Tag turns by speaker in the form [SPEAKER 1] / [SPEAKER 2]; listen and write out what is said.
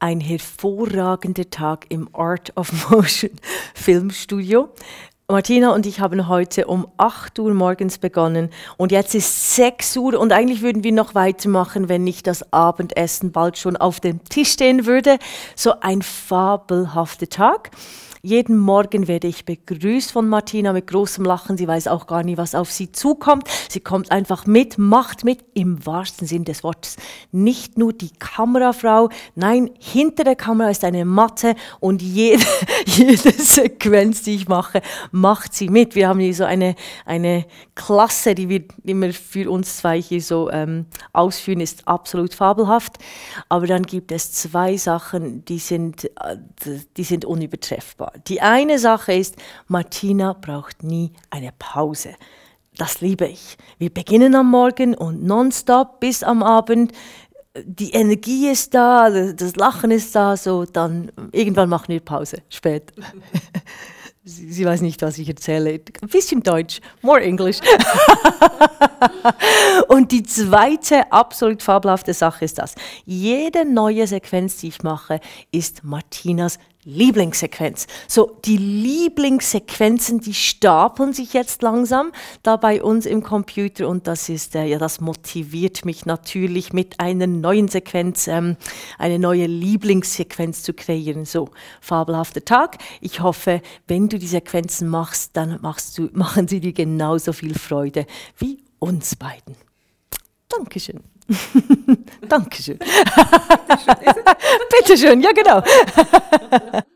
[SPEAKER 1] ein hervorragender Tag im Art of Motion Filmstudio. Martina und ich haben heute um 8 Uhr morgens begonnen und jetzt ist 6 Uhr und eigentlich würden wir noch weitermachen, wenn nicht das Abendessen bald schon auf dem Tisch stehen würde. So ein fabelhafter Tag. Jeden Morgen werde ich begrüßt von Martina mit großem Lachen. Sie weiß auch gar nie, was auf sie zukommt. Sie kommt einfach mit, macht mit im wahrsten Sinn des Wortes. Nicht nur die Kamerafrau, nein, hinter der Kamera ist eine Matte und jede, jede Sequenz, die ich mache, macht sie mit. Wir haben hier so eine, eine Klasse, die wir immer für uns zwei hier so ähm, ausführen, ist absolut fabelhaft. Aber dann gibt es zwei Sachen, die sind, äh, die sind unübertreffbar war. Die eine Sache ist, Martina braucht nie eine Pause. Das liebe ich. Wir beginnen am Morgen und nonstop bis am Abend. Die Energie ist da, das Lachen ist da, so dann irgendwann machen wir Pause, spät. sie, sie weiß nicht, was ich erzähle. Ein bisschen Deutsch, more English. und die zweite absolut fabelhafte Sache ist das. Jede neue Sequenz, die ich mache, ist Martinas Lieblingssequenz. So, die Lieblingssequenzen, die stapeln sich jetzt langsam da bei uns im Computer und das ist, äh, ja, das motiviert mich natürlich mit einer neuen Sequenz, ähm, eine neue Lieblingssequenz zu kreieren. So, fabelhafter Tag. Ich hoffe, wenn du die Sequenzen machst, dann machst du, machen sie dir genauso viel Freude wie uns beiden. Dankeschön. Dankeschön. Bitteschön, ja genau.